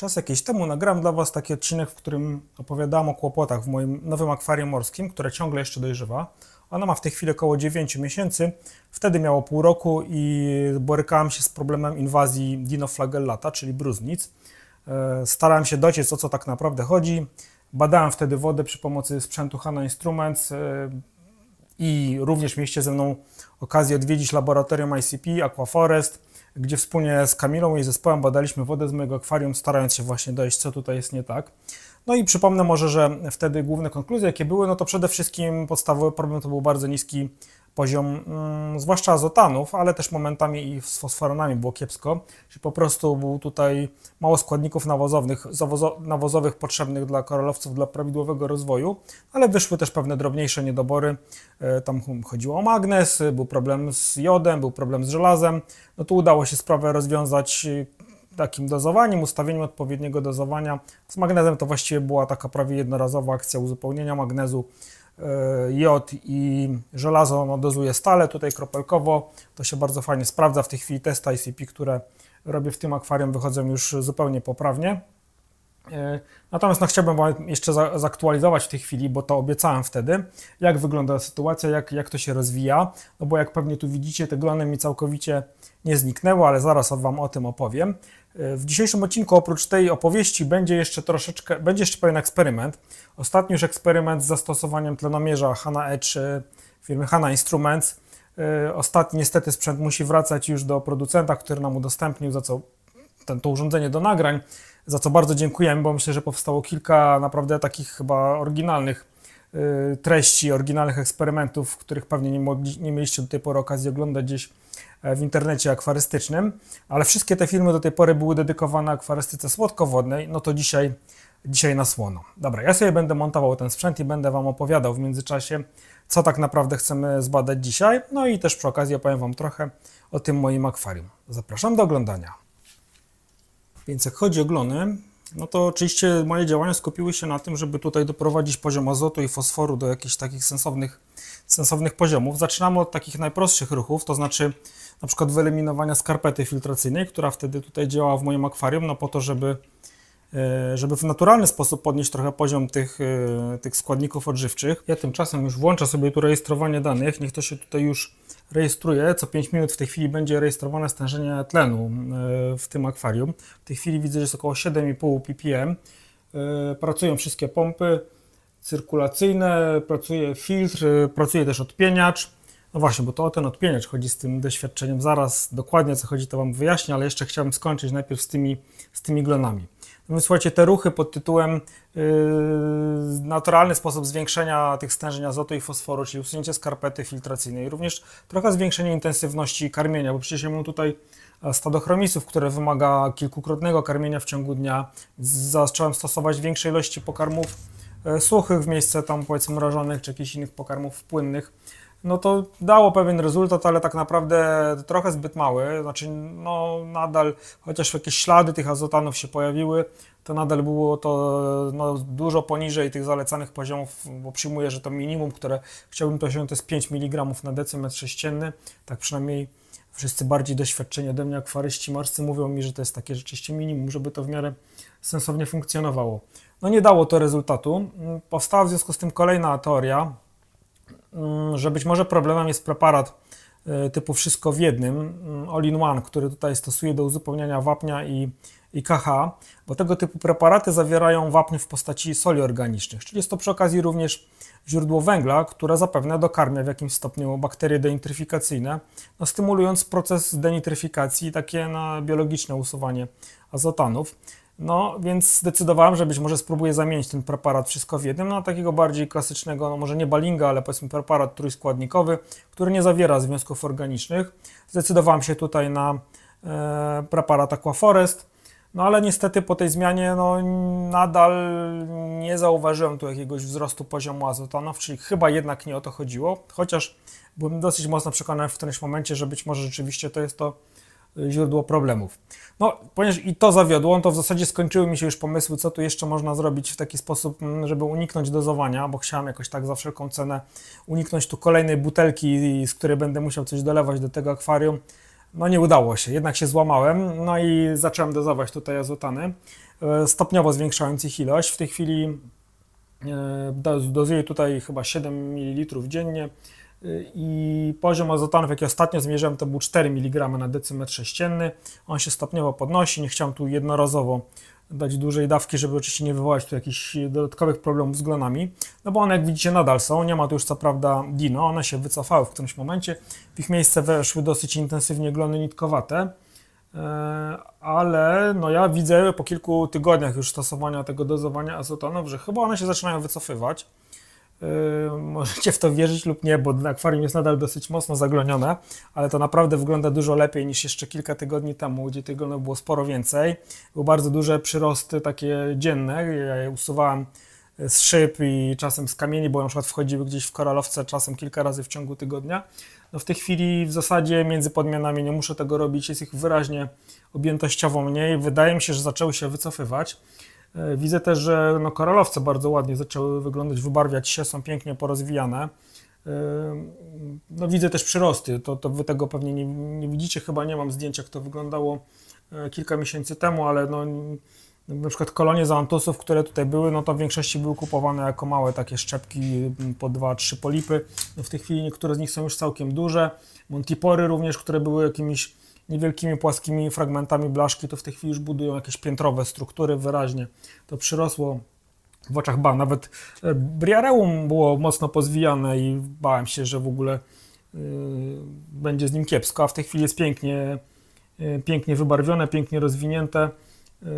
Czas jakiś temu nagram dla Was taki odcinek, w którym opowiadałam o kłopotach w moim nowym akwarium morskim, które ciągle jeszcze dojrzewa. Ona ma w tej chwili około 9 miesięcy, wtedy miało pół roku i borykałam się z problemem inwazji dinoflagellata, czyli bruznic. E, starałem się dociec o co tak naprawdę chodzi. Badałem wtedy wodę przy pomocy sprzętu Hanna Instruments e, i również mieliście ze mną okazję odwiedzić laboratorium ICP, Aquaforest gdzie wspólnie z Kamilą i zespołem badaliśmy wodę z mojego akwarium, starając się właśnie dojść, co tutaj jest nie tak. No i przypomnę może, że wtedy główne konkluzje, jakie były, no to przede wszystkim podstawowy problem to był bardzo niski poziom, mm, zwłaszcza azotanów, ale też momentami i z fosforanami było kiepsko, czyli po prostu był tutaj mało składników nawozowych, nawozowych potrzebnych dla koralowców dla prawidłowego rozwoju, ale wyszły też pewne drobniejsze niedobory, e, tam chodziło o magnez, był problem z jodem, był problem z żelazem, no tu udało się sprawę rozwiązać takim dozowaniem, ustawieniem odpowiedniego dozowania. Z magnezem to właściwie była taka prawie jednorazowa akcja uzupełnienia magnezu e, jod i żelazo no, dozuje stale, tutaj kropelkowo. To się bardzo fajnie sprawdza. W tej chwili testy ICP, które robię w tym akwarium, wychodzą już zupełnie poprawnie. E, natomiast no, chciałbym Wam jeszcze zaktualizować w tej chwili, bo to obiecałem wtedy, jak wygląda sytuacja, jak, jak to się rozwija. No bo jak pewnie tu widzicie, te glony mi całkowicie nie zniknęło, ale zaraz Wam o tym opowiem. E, w dzisiejszym odcinku oprócz tej opowieści będzie jeszcze troszeczkę, będzie jeszcze pewien eksperyment. Ostatni już eksperyment z zastosowaniem tlenomierza HANA Edge firmy HANA Instruments. E, ostatni niestety sprzęt musi wracać już do producenta, który nam udostępnił, za co ten, to urządzenie do nagrań, za co bardzo dziękujemy, bo myślę, że powstało kilka naprawdę takich chyba oryginalnych Y, treści oryginalnych eksperymentów, których pewnie nie, mogli, nie mieliście do tej pory okazji oglądać gdzieś e, w internecie akwarystycznym, ale wszystkie te filmy do tej pory były dedykowane akwarystyce słodkowodnej, no to dzisiaj, dzisiaj na słono. Dobra, ja sobie będę montował ten sprzęt i będę Wam opowiadał w międzyczasie, co tak naprawdę chcemy zbadać dzisiaj, no i też przy okazji opowiem Wam trochę o tym moim akwarium. Zapraszam do oglądania. Więc jak chodzi o glony, no to oczywiście moje działania skupiły się na tym, żeby tutaj doprowadzić poziom azotu i fosforu do jakichś takich sensownych, sensownych poziomów. Zaczynamy od takich najprostszych ruchów, to znaczy na przykład wyeliminowania skarpety filtracyjnej, która wtedy tutaj działa w moim akwarium, no po to, żeby, e, żeby w naturalny sposób podnieść trochę poziom tych, e, tych składników odżywczych. Ja tymczasem już włączę sobie tu rejestrowanie danych, niech to się tutaj już rejestruje, co 5 minut w tej chwili będzie rejestrowane stężenie tlenu e, w tym akwarium. W tej chwili widzę, że jest około 7,5 ppm. E, pracują wszystkie pompy cyrkulacyjne, pracuje filtr, e, pracuje też odpieniacz. No właśnie, bo to o ten odpieniacz chodzi z tym doświadczeniem. Zaraz dokładnie co chodzi to Wam wyjaśnię, ale jeszcze chciałem skończyć najpierw z tymi, z tymi glonami. No, słuchajcie, te ruchy pod tytułem yy, naturalny sposób zwiększenia tych stężeń azotu i fosforu, czyli usunięcie skarpety filtracyjnej, również trochę zwiększenie intensywności karmienia, bo przecież mamy tutaj e, stado chromisów, które wymaga kilkukrotnego karmienia w ciągu dnia. Zacząłem stosować większe ilości pokarmów e, suchych w miejsce tam powiedzmy mrożonych czy jakichś innych pokarmów płynnych no to dało pewien rezultat, ale tak naprawdę trochę zbyt mały. Znaczy, no nadal, chociaż jakieś ślady tych azotanów się pojawiły, to nadal było to no, dużo poniżej tych zalecanych poziomów, bo przyjmuję, że to minimum, które chciałbym to osiągnąć, to jest 5 mg na decymetr sześcienny. Tak przynajmniej wszyscy bardziej doświadczeni ode mnie akwaryści morscy mówią mi, że to jest takie rzeczywiście minimum, żeby to w miarę sensownie funkcjonowało. No nie dało to rezultatu. Powstała w związku z tym kolejna teoria, Mm, że być może problemem jest preparat y, typu wszystko w jednym, mm, all-in-one, który tutaj stosuje do uzupełniania wapnia i, i KH, bo tego typu preparaty zawierają wapń w postaci soli organicznych, czyli jest to przy okazji również źródło węgla, które zapewne dokarmia w jakimś stopniu bakterie denitryfikacyjne, no, stymulując proces denitryfikacji i takie na biologiczne usuwanie azotanów. No, więc zdecydowałem, że być może spróbuję zamienić ten preparat wszystko w jednym na no, takiego bardziej klasycznego, no może nie balinga, ale powiedzmy preparat trójskładnikowy, który nie zawiera związków organicznych. Zdecydowałem się tutaj na e, preparat Aquaforest, no ale niestety po tej zmianie no, nadal nie zauważyłem tu jakiegoś wzrostu poziomu azotanów, czyli chyba jednak nie o to chodziło, chociaż byłem dosyć mocno przekonany w którymś momencie, że być może rzeczywiście to jest to źródło problemów. No, ponieważ i to zawiodło, no to w zasadzie skończyły mi się już pomysły, co tu jeszcze można zrobić w taki sposób, mm, żeby uniknąć dozowania, bo chciałem jakoś tak za wszelką cenę uniknąć tu kolejnej butelki, z której będę musiał coś dolewać do tego akwarium. No nie udało się, jednak się złamałem, no i zacząłem dozować tutaj azotany, e, stopniowo zwiększając ich ilość. W tej chwili e, dozuję tutaj chyba 7 ml dziennie, i poziom azotanów, jaki ostatnio zmierzyłem, to był 4 mg na decymetr sześcienny. On się stopniowo podnosi, nie chciałem tu jednorazowo dać dużej dawki, żeby oczywiście nie wywołać tu jakichś dodatkowych problemów z glonami, no bo one jak widzicie nadal są, nie ma tu już co prawda dino, one się wycofały w którymś momencie, w ich miejsce weszły dosyć intensywnie glony nitkowate, e, ale no ja widzę po kilku tygodniach już stosowania tego dozowania azotanów, że chyba one się zaczynają wycofywać. Yy, możecie w to wierzyć lub nie, bo akwarium jest nadal dosyć mocno zaglonione, ale to naprawdę wygląda dużo lepiej niż jeszcze kilka tygodni temu, gdzie tych było sporo więcej. Były bardzo duże przyrosty takie dzienne, ja je usuwałem z szyb i czasem z kamieni, bo na przykład wchodziły gdzieś w koralowce czasem kilka razy w ciągu tygodnia. No w tej chwili w zasadzie między podmianami nie muszę tego robić, jest ich wyraźnie objętościowo mniej. Wydaje mi się, że zaczęły się wycofywać. E, widzę też, że no, koralowce bardzo ładnie zaczęły wyglądać, wybarwiać się, są pięknie porozwijane. E, no, widzę też przyrosty, to, to wy tego pewnie nie, nie widzicie, chyba nie mam zdjęcia, jak to wyglądało e, kilka miesięcy temu, ale no, na przykład kolonie zantusów, które tutaj były, no to w większości były kupowane jako małe takie szczepki po 2-3 polipy. No, w tej chwili niektóre z nich są już całkiem duże. Montipory również, które były jakimiś niewielkimi płaskimi fragmentami blaszki, to w tej chwili już budują jakieś piętrowe struktury wyraźnie. To przyrosło w oczach ba, nawet e, briareum było mocno pozwijane i bałem się, że w ogóle yy, będzie z nim kiepsko, a w tej chwili jest pięknie, yy, pięknie wybarwione, pięknie rozwinięte. Yy,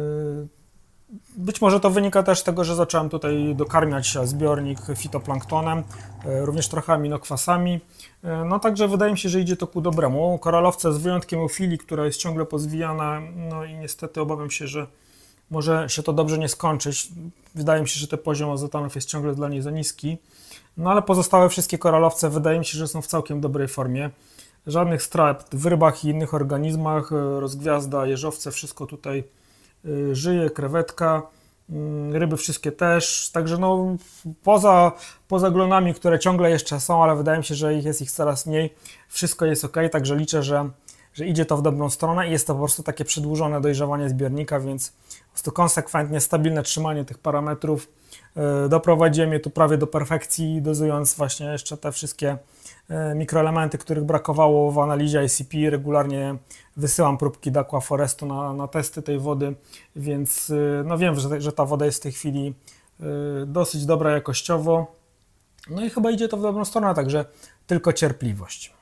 być może to wynika też z tego, że zacząłem tutaj dokarmiać zbiornik fitoplanktonem, e, również trochę aminokwasami. E, no także wydaje mi się, że idzie to ku dobremu. Koralowce z wyjątkiem ofilii, która jest ciągle pozwijana, no i niestety obawiam się, że może się to dobrze nie skończyć. Wydaje mi się, że ten poziom azotanów jest ciągle dla niej za niski. No ale pozostałe wszystkie koralowce wydaje mi się, że są w całkiem dobrej formie. Żadnych strat w rybach i innych organizmach, e, rozgwiazda, jeżowce, wszystko tutaj Y, żyje, krewetka, y, ryby wszystkie też, także no poza, poza glonami, które ciągle jeszcze są, ale wydaje mi się, że ich jest ich coraz mniej, wszystko jest ok, także liczę, że, że idzie to w dobrą stronę i jest to po prostu takie przedłużone dojrzewanie zbiornika, więc po prostu konsekwentnie, stabilne trzymanie tych parametrów, y, doprowadziłem je tu prawie do perfekcji, dozując właśnie jeszcze te wszystkie E, mikroelementy, których brakowało w analizie ICP. Regularnie wysyłam próbki do Forestu na, na testy tej wody, więc e, no wiem, że, że ta woda jest w tej chwili e, dosyć dobra jakościowo. No i chyba idzie to w dobrą stronę, także tylko cierpliwość.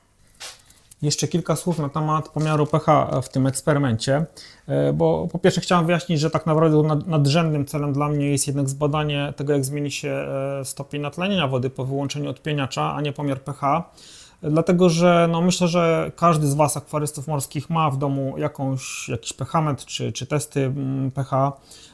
Jeszcze kilka słów na temat pomiaru pH w tym eksperymencie, e, bo po pierwsze chciałem wyjaśnić, że tak naprawdę nadrzędnym celem dla mnie jest jednak zbadanie tego, jak zmieni się e, stopień natlenienia wody po wyłączeniu odpieniacza, a nie pomiar pH dlatego że no, myślę, że każdy z Was akwarystów morskich ma w domu jakąś, jakiś pechamety czy, czy testy mm, pH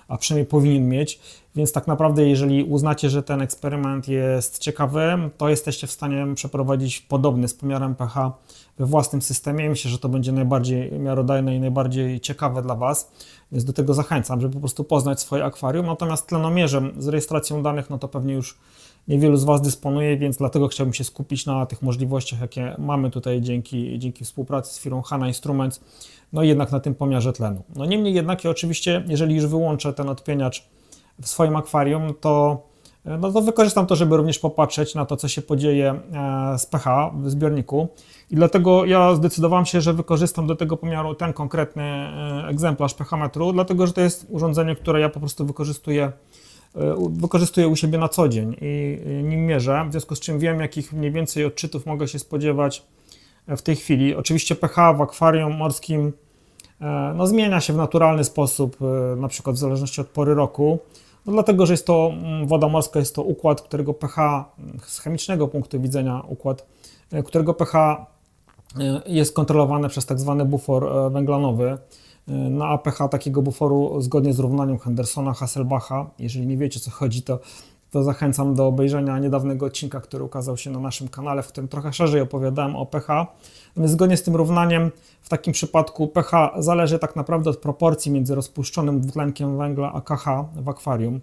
a przynajmniej powinien mieć. Więc tak naprawdę, jeżeli uznacie, że ten eksperyment jest ciekawy, to jesteście w stanie przeprowadzić podobny z pomiarem pH we własnym systemie. Myślę, że to będzie najbardziej miarodajne i najbardziej ciekawe dla Was, więc do tego zachęcam, żeby po prostu poznać swoje akwarium. Natomiast tlenomierzem z rejestracją danych, no to pewnie już niewielu z Was dysponuje, więc dlatego chciałbym się skupić na tych możliwościach, jakie mamy tutaj dzięki, dzięki współpracy z firmą HANA Instruments, no i jednak na tym pomiarze tlenu. No niemniej jednak ja oczywiście, jeżeli już wyłączę ten odpieniacz w swoim akwarium, to, no to wykorzystam to, żeby również popatrzeć na to, co się podzieje e, z pH w zbiorniku. I dlatego ja zdecydowałem się, że wykorzystam do tego pomiaru ten konkretny e, egzemplarz pH metru, dlatego że to jest urządzenie, które ja po prostu wykorzystuję E, wykorzystuję u siebie na co dzień i nim mierzę, w związku z czym wiem, jakich mniej więcej odczytów mogę się spodziewać e, w tej chwili. Oczywiście pH w akwarium morskim e, no, zmienia się w naturalny sposób, na przykład w zależności od pory roku, no, dlatego że jest to mm, woda morska, jest to układ, którego pH mm, z chemicznego punktu widzenia układ, którego pH jest kontrolowane przez tak zwany bufor węglanowy. E, na APH takiego buforu zgodnie z równaniem Hendersona, Hasselbacha. Jeżeli nie wiecie, co chodzi, to, to zachęcam do obejrzenia niedawnego odcinka, który ukazał się na naszym kanale, w którym trochę szerzej opowiadałem o pH. No zgodnie z tym równaniem, w takim przypadku pH zależy tak naprawdę od proporcji między rozpuszczonym dwutlenkiem węgla a KH w akwarium.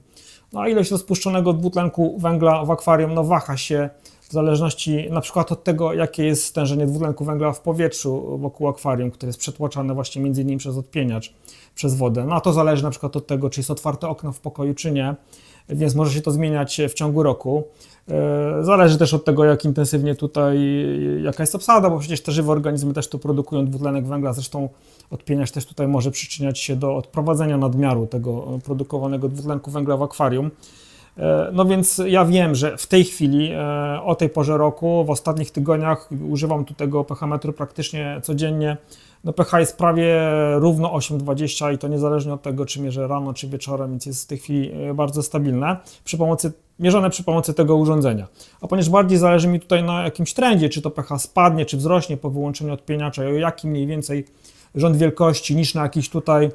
No a ilość rozpuszczonego dwutlenku węgla w akwarium no, waha się zależności na przykład od tego, jakie jest stężenie dwutlenku węgla w powietrzu wokół akwarium, które jest przetłoczane właśnie między innymi przez odpieniacz, przez wodę. No a to zależy na przykład od tego, czy jest otwarte okno w pokoju, czy nie, więc może się to zmieniać w ciągu roku. E, zależy też od tego, jak intensywnie tutaj, jaka jest obsada, bo przecież te żywe organizmy też tu produkują dwutlenek węgla, zresztą odpieniacz też tutaj może przyczyniać się do odprowadzenia nadmiaru tego produkowanego dwutlenku węgla w akwarium. E, no więc ja wiem, że w tej chwili, e, o tej porze roku, w ostatnich tygodniach używam tu tego pH-metru praktycznie codziennie. No pH jest prawie równo 8,20 i to niezależnie od tego, czy mierzę rano, czy wieczorem, więc jest w tej chwili e, bardzo stabilne przy pomocy, mierzone przy pomocy tego urządzenia. A ponieważ bardziej zależy mi tutaj na jakimś trendzie, czy to pH spadnie, czy wzrośnie po wyłączeniu odpieniacza, o jaki mniej więcej rząd wielkości, niż na jakiś tutaj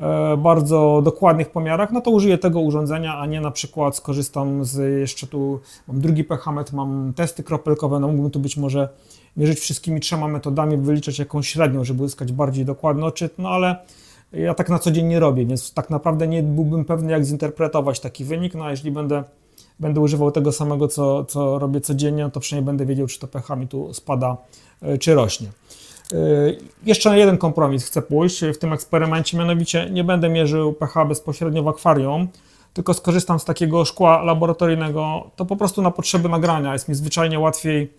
E, bardzo dokładnych pomiarach, no to użyję tego urządzenia, a nie na przykład skorzystam z jeszcze tu, mam drugi pechamet, mam testy kropelkowe, no mógłbym tu być może mierzyć wszystkimi trzema metodami, wyliczać jakąś średnią, żeby uzyskać bardziej dokładny odczyt, no ale ja tak na co dzień nie robię, więc tak naprawdę nie byłbym pewny, jak zinterpretować taki wynik, no a jeśli będę, będę używał tego samego, co, co robię codziennie, no to przynajmniej będę wiedział, czy to pH mi tu spada, e, czy rośnie. Y, jeszcze na jeden kompromis chcę pójść w tym eksperymencie, mianowicie nie będę mierzył pH bezpośrednio w akwarium, tylko skorzystam z takiego szkła laboratoryjnego. To po prostu na potrzeby nagrania jest mi zwyczajnie łatwiej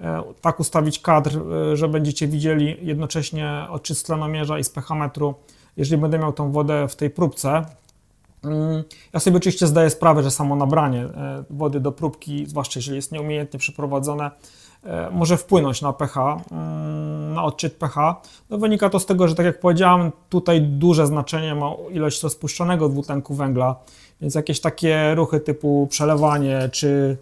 e, tak ustawić kadr, e, że będziecie widzieli jednocześnie odczyt tlenomierza i z pH metru, jeżeli będę miał tą wodę w tej próbce. Mm, ja sobie oczywiście zdaję sprawę, że samo nabranie e, wody do próbki, zwłaszcza jeżeli jest nieumiejętnie przeprowadzone, E, może wpłynąć na pH, mm, na odczyt pH. No wynika to z tego, że tak jak powiedziałem, tutaj duże znaczenie ma ilość rozpuszczonego dwutlenku węgla, więc jakieś takie ruchy typu przelewanie czy,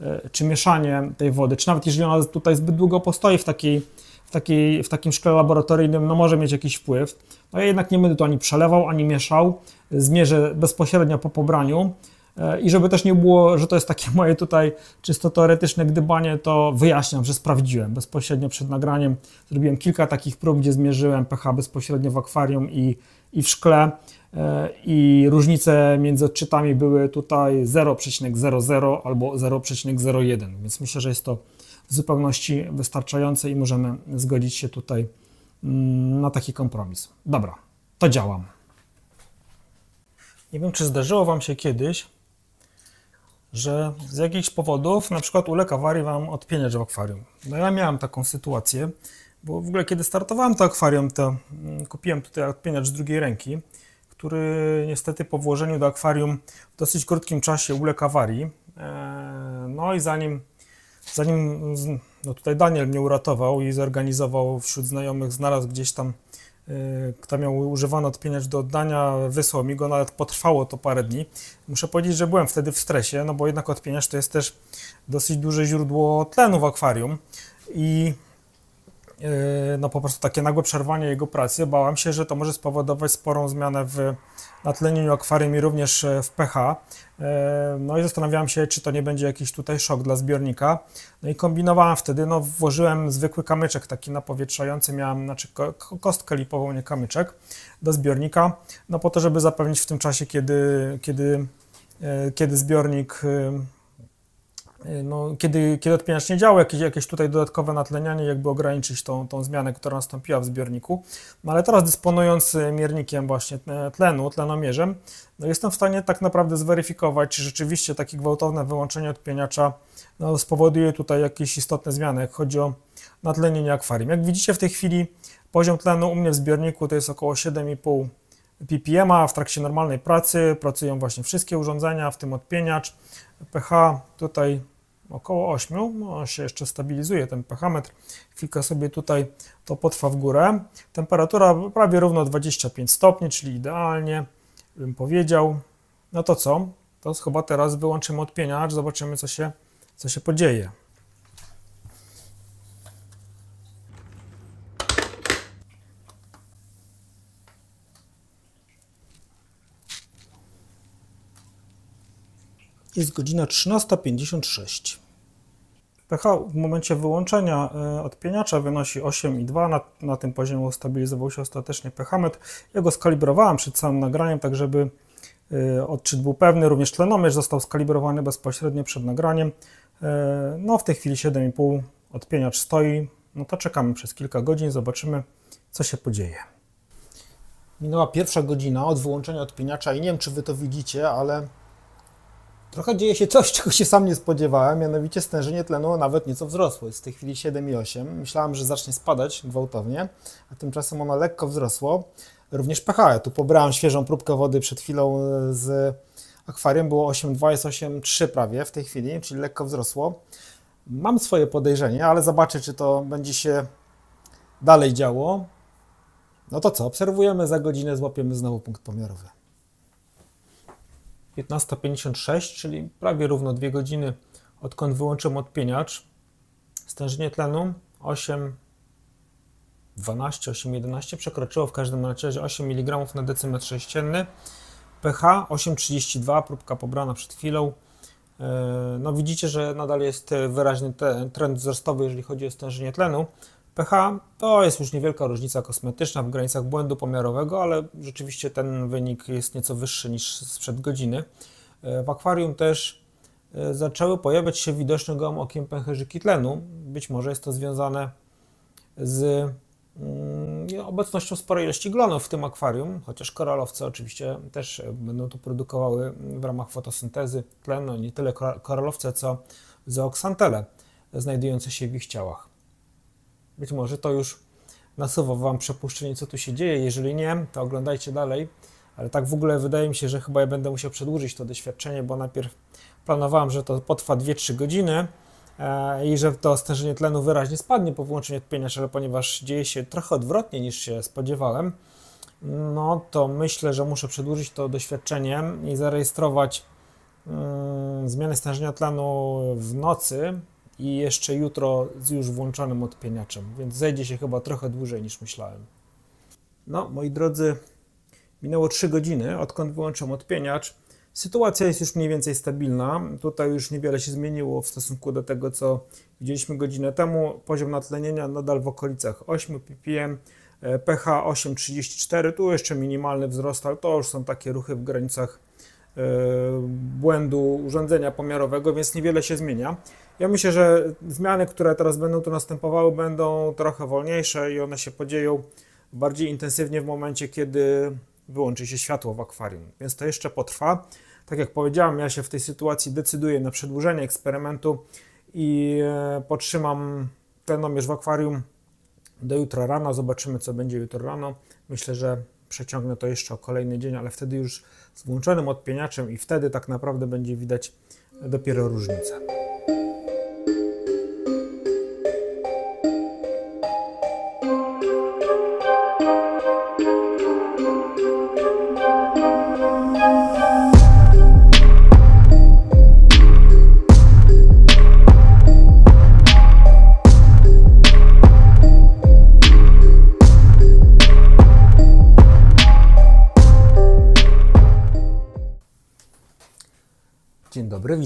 e, czy mieszanie tej wody, czy nawet jeżeli ona tutaj zbyt długo postoi w takiej w, takiej, w takim szkle laboratoryjnym no może mieć jakiś wpływ. No ja jednak nie będę tu ani przelewał, ani mieszał. Zmierzę bezpośrednio po pobraniu. E, I żeby też nie było, że to jest takie moje tutaj czysto teoretyczne gdybanie, to wyjaśniam, że sprawdziłem bezpośrednio przed nagraniem. Zrobiłem kilka takich prób, gdzie zmierzyłem pH bezpośrednio w akwarium i, i w szkle. E, I różnice między odczytami były tutaj 0,00 albo 0,01, więc myślę, że jest to w zupełności wystarczające i możemy zgodzić się tutaj mm, na taki kompromis. Dobra, to działam. Nie wiem, czy zdarzyło Wam się kiedyś że z jakichś powodów na przykład uleka awarii Wam odpieniacz w akwarium. No ja miałem taką sytuację, bo w ogóle kiedy startowałem to akwarium, to mm, kupiłem tutaj odpieniacz z drugiej ręki, który niestety po włożeniu do akwarium w dosyć krótkim czasie uległ awarii. E, no i zanim, zanim no tutaj Daniel mnie uratował i zorganizował wśród znajomych, znalazł gdzieś tam Y, kto miał używany odpieniacz do oddania, wysłał mi go, nawet no, potrwało to parę dni. Muszę powiedzieć, że byłem wtedy w stresie, no bo jednak odpieniacz to jest też dosyć duże źródło tlenu w akwarium i y, no po prostu takie nagłe przerwanie jego pracy, bałem się, że to może spowodować sporą zmianę w na akwarium i również e, w pH. E, no i zastanawiałem się, czy to nie będzie jakiś tutaj szok dla zbiornika. No i kombinowałem wtedy, no włożyłem zwykły kamyczek taki napowietrzający, miałem znaczy kostkę lipową, nie kamyczek, do zbiornika, no po to, żeby zapewnić w tym czasie, kiedy, kiedy, e, kiedy zbiornik Y, no, kiedy, kiedy odpieniacz nie działa, jakieś, jakieś tutaj dodatkowe natlenianie, jakby ograniczyć tą, tą zmianę, która nastąpiła w zbiorniku. No, ale teraz dysponując y, miernikiem właśnie e, tlenu, tlenomierzem, no, jestem w stanie tak naprawdę zweryfikować, czy rzeczywiście takie gwałtowne wyłączenie odpieniacza no, spowoduje tutaj jakieś istotne zmiany, jak chodzi o natlenienie akwarium. Jak widzicie w tej chwili poziom tlenu u mnie w zbiorniku to jest około 7,5 ppm w trakcie normalnej pracy pracują właśnie wszystkie urządzenia, w tym odpieniacz. pH tutaj około 8, no, się jeszcze stabilizuje ten pH metr. Chwilkę sobie tutaj to potrwa w górę. Temperatura prawie równo 25 stopni, czyli idealnie bym powiedział. No to co? To chyba teraz wyłączymy odpieniacz, zobaczymy co się, co się podzieje. Jest godzina 13.56. pH w momencie wyłączenia e, odpieniacza wynosi 8,2. Na, na tym poziomie ustabilizował się ostatecznie pH metr. Ja go skalibrowałem przed samym nagraniem, tak żeby e, odczyt był pewny. Również tlenomierz został skalibrowany bezpośrednio przed nagraniem. E, no w tej chwili 7,5 odpieniacz stoi. No to czekamy przez kilka godzin, zobaczymy co się podzieje. Minęła pierwsza godzina od wyłączenia odpieniacza i nie wiem czy Wy to widzicie, ale trochę dzieje się coś, czego się sam nie spodziewałem, mianowicie stężenie tlenu nawet nieco wzrosło. Jest w tej chwili 7,8. Myślałem, że zacznie spadać gwałtownie, a tymczasem ono lekko wzrosło. Również pH. tu pobrałem świeżą próbkę wody przed chwilą e, z akwarium. Było 8,2, jest 8,3 prawie w tej chwili, czyli lekko wzrosło. Mam swoje podejrzenie, ale zobaczę, czy to będzie się dalej działo. No to co, obserwujemy, za godzinę złapiemy znowu punkt pomiarowy. 15.56, czyli prawie równo 2 godziny, odkąd wyłączyłem odpieniacz. Stężenie tlenu 8, 12, 8, 11 przekroczyło w każdym razie 8 mg na decymetr sześcienny. pH 8,32, próbka pobrana przed chwilą. E, no widzicie, że nadal jest wyraźny trend wzrostowy, jeżeli chodzi o stężenie tlenu, pH. To jest już niewielka różnica kosmetyczna w granicach błędu pomiarowego, ale rzeczywiście ten wynik jest nieco wyższy niż sprzed godziny. E, w akwarium też e, zaczęły pojawiać się widoczne gołym okiem pęcherzyki tlenu. Być może jest to związane z mm, obecnością sporej ilości glonów w tym akwarium, chociaż koralowce oczywiście też e, będą to produkowały w ramach fotosyntezy tlenu, nie tyle koralowce, co zooksantele znajdujące się w ich ciałach. Być może to już nasuwa Wam przepuszczenie, co tu się dzieje. Jeżeli nie, to oglądajcie dalej. Ale tak w ogóle wydaje mi się, że chyba ja będę musiał przedłużyć to doświadczenie, bo najpierw planowałem, że to potrwa 2-3 godziny e, i że to stężenie tlenu wyraźnie spadnie po wyłączeniu odpieniacza, ale ponieważ dzieje się trochę odwrotnie niż się spodziewałem, no to myślę, że muszę przedłużyć to doświadczenie i zarejestrować mm, zmiany stężenia tlenu w nocy, i jeszcze jutro z już włączonym odpieniaczem, więc zejdzie się chyba trochę dłużej niż myślałem. No, moi drodzy, minęło 3 godziny, odkąd wyłączam odpieniacz. Sytuacja jest już mniej więcej stabilna. Tutaj już niewiele się zmieniło w stosunku do tego, co widzieliśmy godzinę temu. Poziom natlenienia nadal w okolicach 8 ppm, e, pH 8,34. Tu jeszcze minimalny wzrost, ale to już są takie ruchy w granicach e, błędu urządzenia pomiarowego, więc niewiele się zmienia. Ja myślę, że zmiany, które teraz będą tu następowały, będą trochę wolniejsze i one się podzieją bardziej intensywnie w momencie, kiedy wyłączy się światło w akwarium. Więc to jeszcze potrwa. Tak jak powiedziałem, ja się w tej sytuacji decyduję na przedłużenie eksperymentu i e, potrzymam ten namierz w akwarium do jutra rano. Zobaczymy, co będzie jutro rano. Myślę, że przeciągnę to jeszcze o kolejny dzień, ale wtedy już z włączonym odpieniaczem i wtedy tak naprawdę będzie widać dopiero różnicę.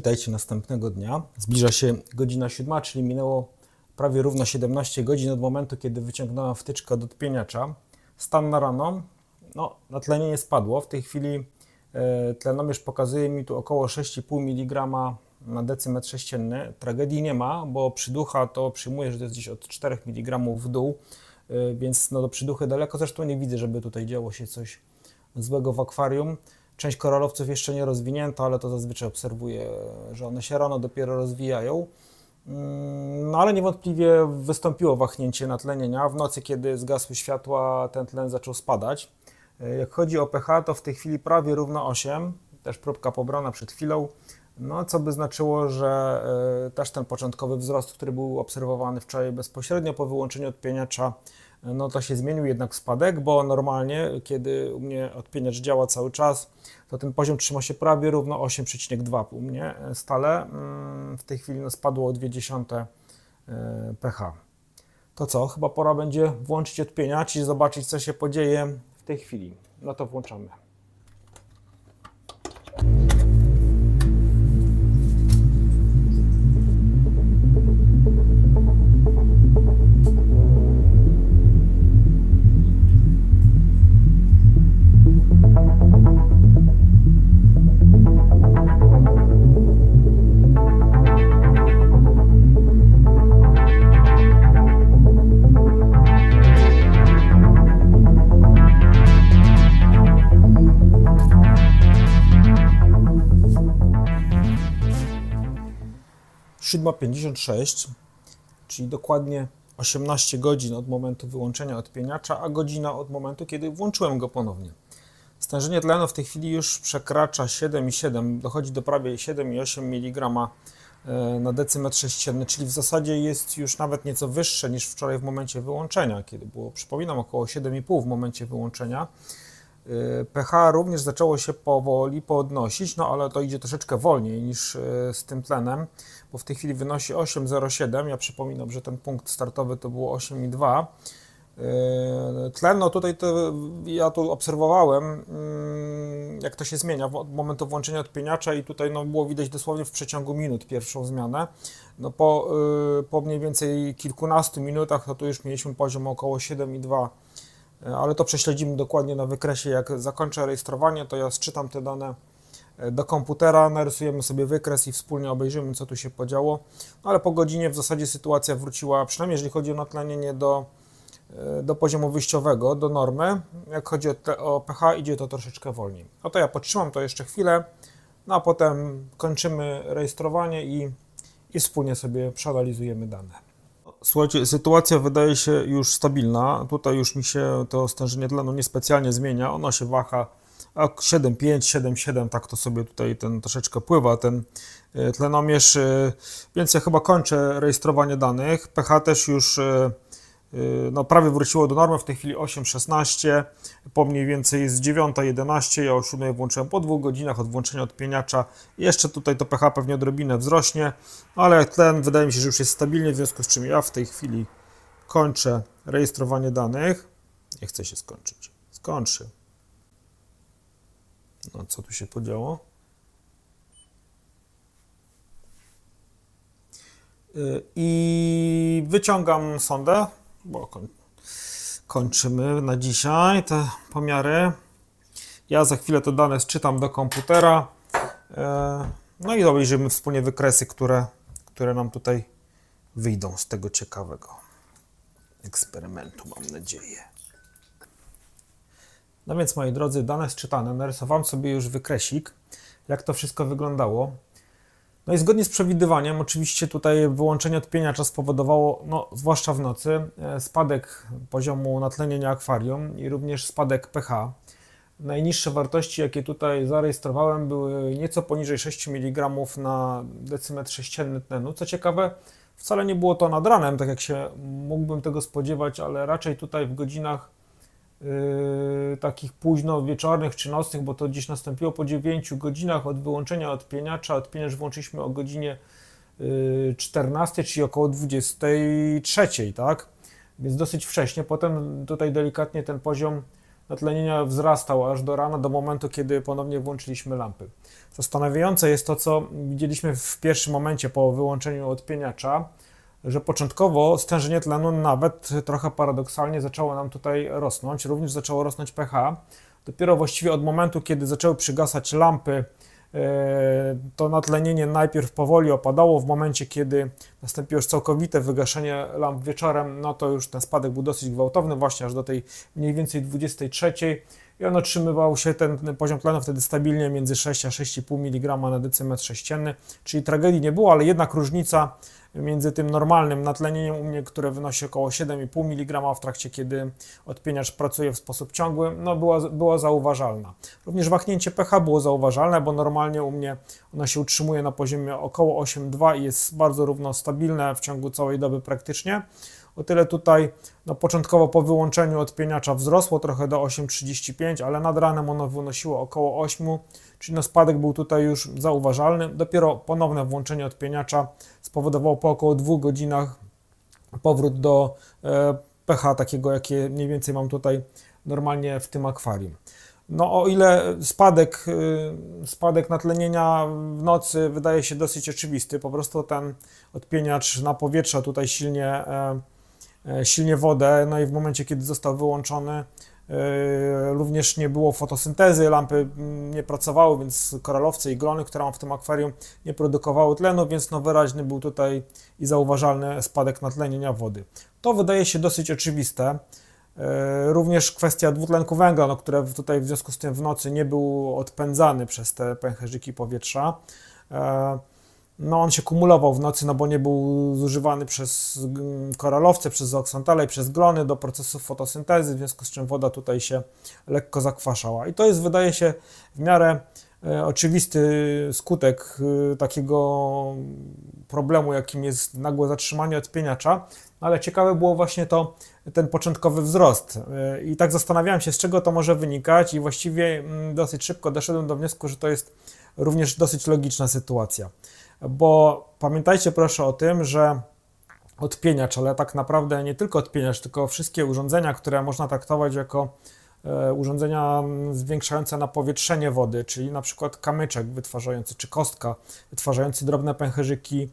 witajcie następnego dnia. Zbliża się godzina 7, czyli minęło prawie równo 17 godzin od momentu, kiedy wyciągnąłem wtyczkę do odpieniacza. Stan na rano, no natlenienie spadło. W tej chwili e, tlenomierz pokazuje mi tu około 6,5 mg na decymetr sześcienny. Tragedii nie ma, bo przyducha to przyjmuję, że to jest gdzieś od 4 mg w dół, e, więc no do przyduchy daleko. Zresztą nie widzę, żeby tutaj działo się coś złego w akwarium. Część koralowców jeszcze nie rozwinięta, ale to zazwyczaj obserwuję, że one się rano dopiero rozwijają. Mm, no ale niewątpliwie wystąpiło wahnięcie natlenienia. W nocy, kiedy zgasły światła, ten tlen zaczął spadać. E, jak chodzi o pH, to w tej chwili prawie równo 8, też próbka pobrana przed chwilą, no co by znaczyło, że e, też ten początkowy wzrost, który był obserwowany wczoraj bezpośrednio po wyłączeniu odpieniacza, no to się zmienił jednak spadek, bo normalnie, kiedy u mnie odpieniacz działa cały czas, to ten poziom trzyma się prawie równo 8,2 u mnie e, stale. Mm, w tej chwili no, spadło o 0,2 e, pH. To co, chyba pora będzie włączyć odpieniacz i zobaczyć, co się podzieje w tej chwili. No to włączamy. 7.56, czyli dokładnie 18 godzin od momentu wyłączenia odpieniacza, a godzina od momentu, kiedy włączyłem go ponownie. Stężenie tlenu w tej chwili już przekracza 7,7, dochodzi do prawie 7,8 mg e, na decymetr sześcienny, czyli w zasadzie jest już nawet nieco wyższe niż wczoraj w momencie wyłączenia, kiedy było, przypominam, około 7,5 w momencie wyłączenia. Y, pH również zaczęło się powoli podnosić, no ale to idzie troszeczkę wolniej niż y, z tym tlenem, bo w tej chwili wynosi 8,07. Ja przypominam, że ten punkt startowy to było 8,2. Y, tlen, no tutaj to ja tu obserwowałem, mm, jak to się zmienia od momentu włączenia odpieniacza i tutaj no, było widać dosłownie w przeciągu minut pierwszą zmianę. No po, po mniej więcej kilkunastu minutach, to tu już mieliśmy poziom około 7,2 E, ale to prześledzimy dokładnie na wykresie. Jak zakończę rejestrowanie, to ja sczytam te dane e, do komputera, narysujemy sobie wykres i wspólnie obejrzymy, co tu się podziało. No, ale po godzinie w zasadzie sytuacja wróciła, przynajmniej jeżeli chodzi o natlenienie, do, e, do poziomu wyjściowego, do normy. Jak chodzi o, te, o pH, idzie to troszeczkę wolniej. No to ja podtrzymam to jeszcze chwilę, no a potem kończymy rejestrowanie i, i wspólnie sobie przeanalizujemy dane. Słuchajcie, sytuacja wydaje się już stabilna. Tutaj już mi się to stężenie tlenu niespecjalnie zmienia. Ono się waha 7,5, 7,7, tak to sobie tutaj ten troszeczkę pływa, ten e, tlenomierz. E, więc ja chyba kończę rejestrowanie danych. pH też już e, Y, no, prawie wróciło do normy, w tej chwili 8.16, po mniej więcej jest 9.11, ja o 7 włączyłem po dwóch godzinach od włączenia odpieniacza, jeszcze tutaj to pH pewnie odrobinę wzrośnie, no, ale ten wydaje mi się, że już jest stabilny, w związku z czym ja w tej chwili kończę rejestrowanie danych, nie chcę się skończyć, skończy. No co tu się podziało? Y, I wyciągam sondę, bo kończymy na dzisiaj te pomiary. Ja za chwilę te dane zczytam do komputera. E, no i obejrzymy wspólnie wykresy, które, które nam tutaj wyjdą z tego ciekawego eksperymentu, mam nadzieję. No więc moi drodzy, dane zczytane, narysowałem sobie już wykresik, jak to wszystko wyglądało. No i zgodnie z przewidywaniem, oczywiście tutaj wyłączenie odpieniacza spowodowało, no, zwłaszcza w nocy, e, spadek poziomu natlenienia akwarium i również spadek pH. Najniższe wartości, jakie tutaj zarejestrowałem, były nieco poniżej 6 mg na decymetr sześcienny tlenu. Co ciekawe, wcale nie było to nad ranem, tak jak się mógłbym tego spodziewać, ale raczej tutaj w godzinach Yy, takich późno wieczornych czy nocnych, bo to gdzieś nastąpiło po 9 godzinach od wyłączenia odpieniacza. Odpieniacz włączyliśmy o godzinie 14, yy, czyli około 23, tak? Więc dosyć wcześnie. Potem tutaj delikatnie ten poziom natlenienia wzrastał aż do rana, do momentu, kiedy ponownie włączyliśmy lampy. Zastanawiające jest to, co widzieliśmy w pierwszym momencie po wyłączeniu odpieniacza, że początkowo stężenie tlenu nawet trochę paradoksalnie zaczęło nam tutaj rosnąć, również zaczęło rosnąć pH. Dopiero właściwie od momentu, kiedy zaczęły przygasać lampy, e, to natlenienie najpierw powoli opadało. W momencie, kiedy nastąpiło już całkowite wygaszenie lamp wieczorem, no to już ten spadek był dosyć gwałtowny, właśnie aż do tej mniej więcej 23. I on otrzymywał się ten poziom tlenu wtedy stabilnie między 6 a 6,5 mg na decymetr sześcienny, czyli tragedii nie było, ale jednak różnica między tym normalnym natlenieniem u mnie, które wynosi około 7,5 mg w trakcie, kiedy odpieniacz pracuje w sposób ciągły, no była, była zauważalna. Również wahnięcie pH było zauważalne, bo normalnie u mnie ono się utrzymuje na poziomie około 8,2 i jest bardzo równo stabilne w ciągu całej doby praktycznie. O tyle tutaj no, początkowo po wyłączeniu odpieniacza wzrosło trochę do 8,35, ale nad ranem ono wynosiło około 8, czyli no, spadek był tutaj już zauważalny. Dopiero ponowne włączenie odpieniacza spowodowało po około 2 godzinach powrót do e, pH takiego, jakie mniej więcej mam tutaj normalnie w tym akwarium. No o ile spadek, y, spadek natlenienia w nocy wydaje się dosyć oczywisty, po prostu ten odpieniacz na powietrze tutaj silnie e, E, silnie wodę, no i w momencie, kiedy został wyłączony, e, również nie było fotosyntezy, lampy mm, nie pracowały, więc koralowce i glony, które mam w tym akwarium, nie produkowały tlenu, więc no wyraźny był tutaj i zauważalny spadek natlenienia wody. To wydaje się dosyć oczywiste. E, również kwestia dwutlenku węgla, no, które tutaj w związku z tym w nocy nie był odpędzany przez te pęcherzyki powietrza no on się kumulował w nocy, no bo nie był zużywany przez mm, koralowce, przez oksontale i przez glony do procesów fotosyntezy, w związku z czym woda tutaj się lekko zakwaszała. I to jest, wydaje się, w miarę e, oczywisty skutek e, takiego problemu, jakim jest nagłe zatrzymanie odpieniacza, no, ale ciekawe było właśnie to, ten początkowy wzrost. E, I tak zastanawiałem się, z czego to może wynikać, i właściwie mm, dosyć szybko doszedłem do wniosku, że to jest również dosyć logiczna sytuacja bo pamiętajcie proszę o tym, że odpieniacz, ale tak naprawdę nie tylko odpieniacz, tylko wszystkie urządzenia, które można traktować jako e, urządzenia zwiększające napowietrzenie wody, czyli na przykład kamyczek wytwarzający, czy kostka wytwarzający drobne pęcherzyki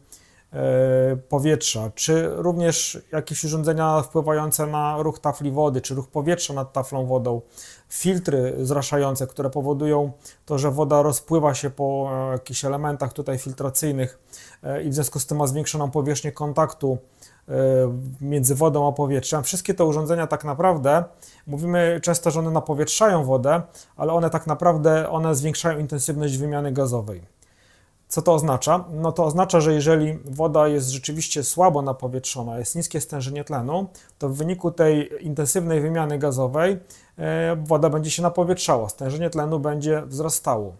E, powietrza, czy również jakieś urządzenia wpływające na ruch tafli wody, czy ruch powietrza nad taflą wodą, filtry zraszające, które powodują to, że woda rozpływa się po e, jakichś elementach tutaj filtracyjnych e, i w związku z tym ma zwiększoną powierzchnię kontaktu między wodą a powietrzem. Wszystkie te urządzenia tak naprawdę, mówimy często, że one napowietrzają wodę, ale one tak naprawdę one zwiększają intensywność wymiany gazowej. Co to oznacza? No to oznacza, że jeżeli woda jest rzeczywiście słabo napowietrzona, jest niskie stężenie tlenu, to w wyniku tej intensywnej wymiany gazowej e, woda będzie się napowietrzała, stężenie tlenu będzie wzrastało.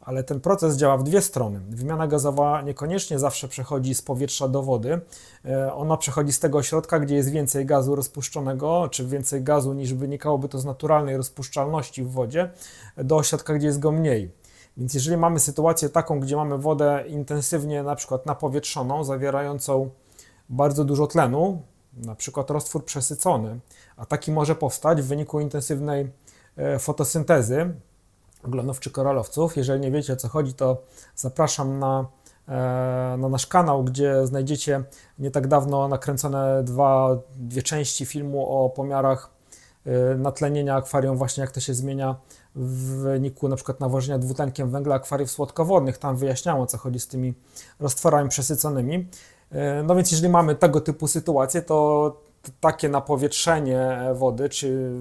Ale ten proces działa w dwie strony. Wymiana gazowa niekoniecznie zawsze przechodzi z powietrza do wody. E, ona przechodzi z tego ośrodka, gdzie jest więcej gazu rozpuszczonego, czy więcej gazu niż wynikałoby to z naturalnej rozpuszczalności w wodzie, do ośrodka, gdzie jest go mniej. Więc jeżeli mamy sytuację taką, gdzie mamy wodę intensywnie na przykład napowietrzoną, zawierającą bardzo dużo tlenu, na przykład roztwór przesycony, a taki może powstać w wyniku intensywnej e, fotosyntezy glonów czy koralowców. Jeżeli nie wiecie o co chodzi, to zapraszam na, e, na nasz kanał, gdzie znajdziecie nie tak dawno nakręcone dwa, dwie części filmu o pomiarach e, natlenienia akwarium, właśnie jak to się zmienia w wyniku na przykład nawożenia dwutlenkiem węgla akwariów słodkowodnych. Tam wyjaśniało, co chodzi z tymi roztworami przesyconymi. E, no więc jeżeli mamy tego typu sytuację, to takie napowietrzenie wody, czy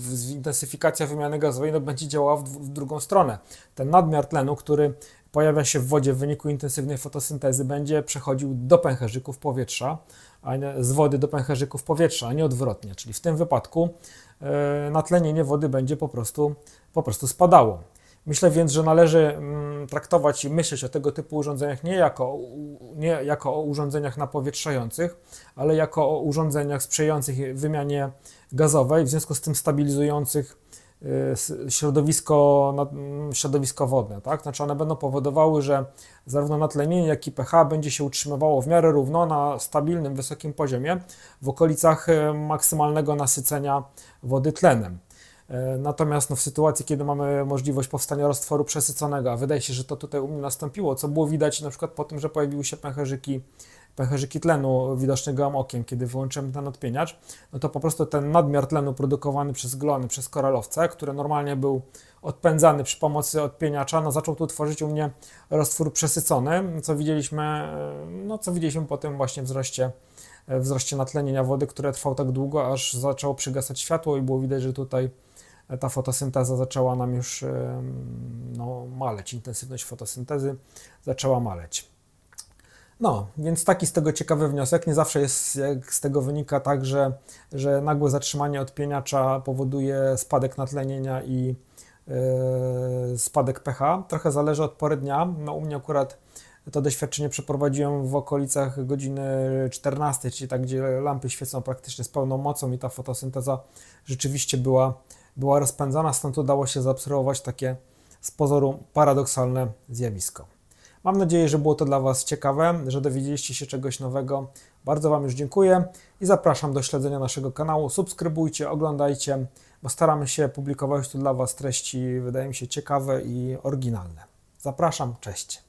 zintensyfikacja wymiany gazowej no, będzie działała w, w drugą stronę. Ten nadmiar tlenu, który pojawia się w wodzie w wyniku intensywnej fotosyntezy, będzie przechodził do pęcherzyków powietrza, a nie, z wody do pęcherzyków powietrza, a nie odwrotnie. Czyli w tym wypadku E, natlenienie wody będzie po prostu, po prostu spadało. Myślę więc, że należy mm, traktować i myśleć o tego typu urządzeniach nie jako, nie jako o urządzeniach napowietrzających, ale jako o urządzeniach sprzyjających wymianie gazowej, w związku z tym stabilizujących Y, środowisko, mm, środowisko wodne. Tak? Znaczy one będą powodowały, że zarówno natlenienie, jak i pH będzie się utrzymywało w miarę równo na stabilnym, wysokim poziomie w okolicach y, maksymalnego nasycenia wody tlenem. Y, natomiast no, w sytuacji, kiedy mamy możliwość powstania roztworu przesyconego, a wydaje się, że to tutaj u mnie nastąpiło, co było widać na przykład po tym, że pojawiły się pęcherzyki pęcherzyki tlenu widoczny gołym okiem, kiedy wyłączymy ten odpieniacz, no to po prostu ten nadmiar tlenu produkowany przez glony, przez koralowce, który normalnie był odpędzany przy pomocy odpieniacza, no zaczął tu tworzyć u mnie roztwór przesycony, co widzieliśmy, no co widzieliśmy po tym właśnie wzroście wzroście natlenienia wody, które trwał tak długo, aż zaczęło przygasać światło i było widać, że tutaj ta fotosynteza zaczęła nam już no, maleć, intensywność fotosyntezy zaczęła maleć. No, więc taki z tego ciekawy wniosek. Nie zawsze jest, jak z tego wynika, tak, że, że nagłe zatrzymanie odpieniacza powoduje spadek natlenienia i yy, spadek pH. Trochę zależy od pory dnia. No, u mnie akurat to doświadczenie przeprowadziłem w okolicach godziny 14, czyli tak, gdzie lampy świecą praktycznie z pełną mocą i ta fotosynteza rzeczywiście była, była rozpędzana, stąd udało się zaobserwować takie z pozoru paradoksalne zjawisko. Mam nadzieję, że było to dla Was ciekawe, że dowiedzieliście się czegoś nowego. Bardzo Wam już dziękuję i zapraszam do śledzenia naszego kanału. Subskrybujcie, oglądajcie, bo staramy się publikować tu dla Was treści, wydaje mi się, ciekawe i oryginalne. Zapraszam, cześć.